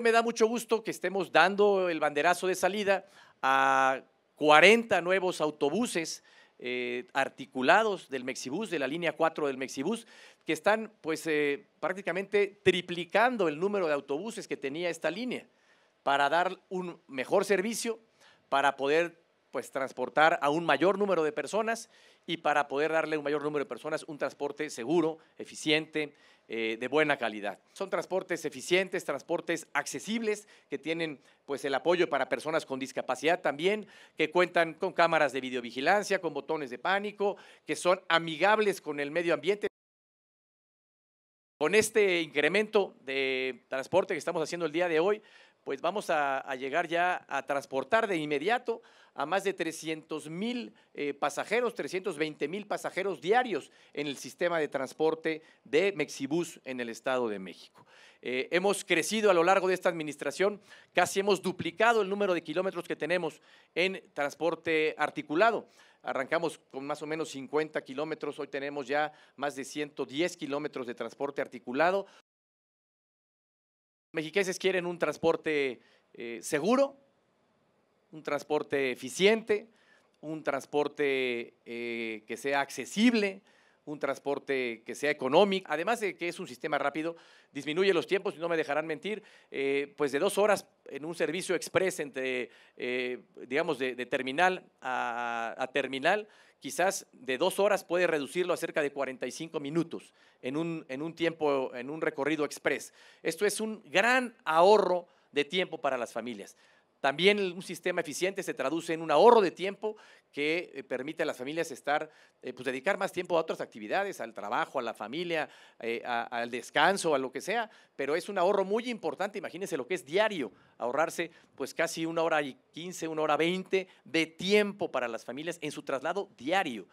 Me da mucho gusto que estemos dando el banderazo de salida a 40 nuevos autobuses eh, articulados del Mexibus, de la línea 4 del Mexibus, que están pues eh, prácticamente triplicando el número de autobuses que tenía esta línea para dar un mejor servicio, para poder pues transportar a un mayor número de personas y para poder darle a un mayor número de personas un transporte seguro, eficiente, eh, de buena calidad. Son transportes eficientes, transportes accesibles que tienen pues el apoyo para personas con discapacidad también, que cuentan con cámaras de videovigilancia, con botones de pánico, que son amigables con el medio ambiente. Con este incremento de transporte que estamos haciendo el día de hoy, pues vamos a, llegar ya a transportar de inmediato a más de 300 mil eh, pasajeros, 320 mil pasajeros diarios en el sistema de transporte de Mexibus en el Estado de México. Eh, hemos crecido a lo largo de esta administración, casi hemos duplicado el número de kilómetros que tenemos en transporte articulado. Arrancamos con más o menos 50 kilómetros, hoy tenemos ya más de 110 kilómetros de transporte articulado. Los quieren un transporte eh, seguro, un transporte eficiente, un transporte eh, que sea accesible, un transporte que sea económico, además de que es un sistema rápido, disminuye los tiempos, no me dejarán mentir, eh, pues de dos horas en un servicio express entre, eh, digamos, de, terminal a, terminal, quizás de dos horas puede reducirlo a cerca de 45 minutos en un, en un tiempo, en un recorrido express. Esto es un gran ahorro de tiempo para las familias. También un sistema eficiente se traduce en un ahorro de tiempo que eh, permite a las familias estar, eh, pues dedicar más tiempo a otras actividades, al trabajo, a la familia, eh, al descanso, a lo que sea, pero es un ahorro muy importante, imagínense lo que es diario, ahorrarse pues casi una hora y quince, una hora veinte de tiempo para las familias en su traslado diario.